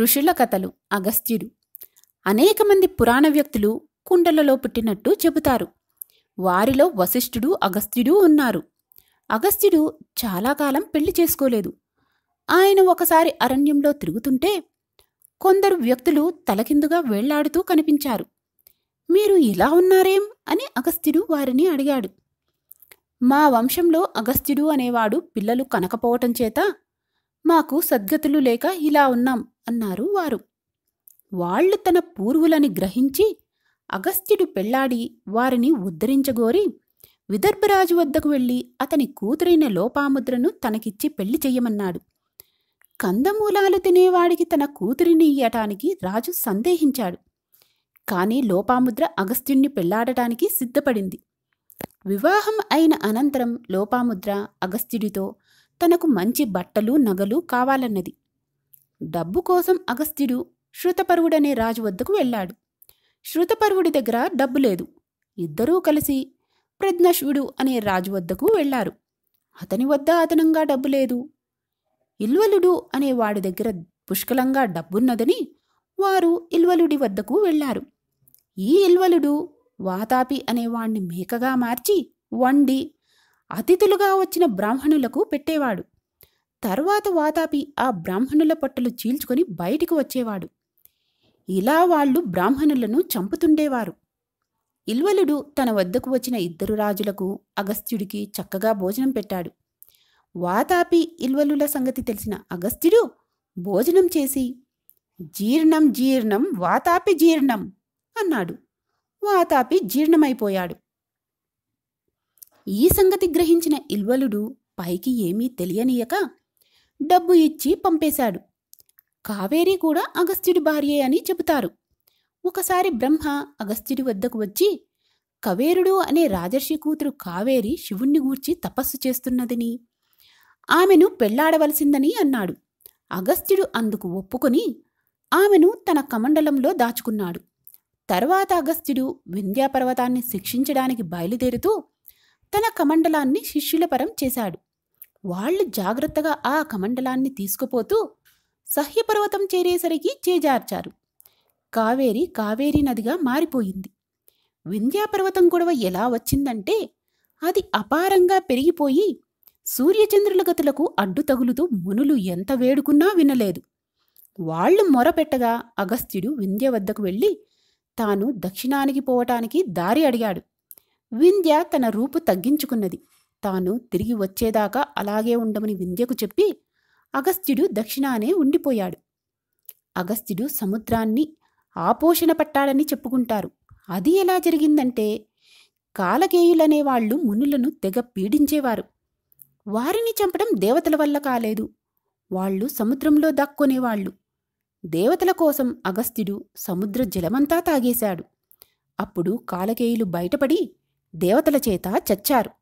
ఋషుల కథలు అగస్త్యుడు అనేక మంది పురాణ వ్యక్తులు కుండలలో పుట్టినట్టు చెబుతారు వారిలో వశిష్ఠుడు అగస్త్యుడు ఉన్నారు అగస్త్యుడు చాలా కాలం పెళ్లి చేసుకోలేదు ఆయన ఒకసారి అరణ్యంలో తిరుగుతుంటే కొందరు వ్యక్తులు తలకిందుగా వేళ్లాడుతూ కనిపించారు మీరు ఇలా ఉన్నారేం అని అగస్త్యుడు వారిని అడిగాడు మా వంశంలో అగస్త్యుడు అనేవాడు పిల్లలు కనకపోవటం చేత మాకు సద్గతులు లేక ఇలా ఉన్నాం అన్నారు వారు వాళ్లు తన పూర్వులని గ్రహించి అగస్త్యుడు పెళ్లాడి వారిని ఉద్ధరించగోరి విదర్భరాజు వద్దకు వెళ్ళి అతని కూతురైన లోపాముద్రను తనకిచ్చి పెళ్లి చెయ్యమన్నాడు కందమూలాలు తినేవాడికి తన కూతురిని ఇయ్యటానికి రాజు సందేహించాడు కానీ లోపాముద్ర అగస్త్యుణ్ణి పెళ్లాడటానికి సిద్ధపడింది వివాహం అయిన అనంతరం లోపాముద్ర అగస్త్యుడితో తనకు మంచి బట్టలు నగలు కావాలన్నది డబ్బు కోసం అగస్త్యుడు శృతపరువుడనే రాజు వద్దకు వెళ్ళాడు శృతపరువుడి దగ్గర డబ్బు లేదు ఇద్దరూ కలిసి ప్రజ్ఞశ్వుడు అనే రాజు వద్దకు వెళ్లారు అతని వద్ద అదనంగా డబ్బు లేదు ఇల్వలుడు అనే వాడి దగ్గర పుష్కలంగా డబ్బున్నదని వారు ఇల్వలుడి వద్దకు వెళ్లారు ఈ ఇల్వలుడు వాతాపి అనేవాణ్ణి మేకగా మార్చి వండి అతిథులుగా వచ్చిన బ్రాహ్మణులకు పెట్టేవాడు తర్వాత వాతాపి ఆ బ్రాహ్మణుల పట్టలు చీల్చుకొని బయటికి వచ్చేవాడు ఇలా వాళ్ళు బ్రాహ్మణులను చంపుతుండేవారు ఇల్వలుడు తన వద్దకు వచ్చిన ఇద్దరు రాజులకు అగస్త్యుడికి చక్కగా భోజనం పెట్టాడు వాతాపి ఇల్వలుల సంగతి తెలిసిన అగస్త్యుడు భోజనం చేసి జీర్ణం జీర్ణం వాతాపి జీర్ణం అన్నాడు వాతాపి జీర్ణమైపోయాడు ఈ సంగతి గ్రహించిన ఇల్వలుడు పైకి ఏమీ తెలియనీయక డబ్బు ఇచ్చి పంపేశాడు కావేరి కూడా అగస్త్యుడి భార్యే అని చెబుతారు ఒకసారి బ్రహ్మ అగస్త్యుడి వద్దకు వచ్చి కవేరుడు అనే రాజర్షి కూతురు కావేరి శివుణ్ణి గూర్చి తపస్సు చేస్తున్నదని ఆమెను పెళ్లాడవలసిందని అన్నాడు అగస్త్యుడు అందుకు ఒప్పుకొని ఆమెను తన కమండలంలో దాచుకున్నాడు తర్వాత అగస్త్యుడు వింధ్యాపర్వతాన్ని శిక్షించడానికి బయలుదేరుతూ తన కమండలాన్ని శిష్యులపరం చేశాడు వాళ్ళు జాగ్రత్తగా ఆ కమండలాన్ని తీసుకుపోతూ సహ్యపర్వతం చేరేసరికి చేజార్చారు కావేరి కావేరీ నదిగా మారిపోయింది వింధ్యాపర్వతం గొడవ ఎలా వచ్చిందంటే అది అపారంగా పెరిగిపోయి సూర్యచంద్రుల గతులకు అడ్డు తగులుతూ మునులు ఎంత వేడుకున్నా వినలేదు వాళ్లు మొరపెట్టగా అగస్త్యుడు వింధ్య వద్దకు వెళ్ళి తాను దక్షిణానికి పోవటానికి దారి అడిగాడు వింధ్య తన రూపు తగ్గించుకున్నది తాను తిరిగి వచ్చేదాకా అలాగే ఉండమని వింధ్యకు చెప్పి అగస్త్యుడు దక్షిణానే ఉండిపోయాడు అగస్త్యుడు సముద్రాన్ని ఆపోషణ పట్టాడని చెప్పుకుంటారు అది ఎలా జరిగిందంటే కాలకేయులనేవాళ్లు వాళ్ళు మునులను తెగ పీడించేవారు వారిని చంపడం దేవతల వల్ల కాలేదు వాళ్ళు సముద్రంలో దాక్కునేవాళ్లు దేవతల కోసం అగస్త్యుడు సముద్ర జలమంతా తాగేశాడు అప్పుడు కాలకేయులు బయటపడి దేవతల చేత చచ్చారు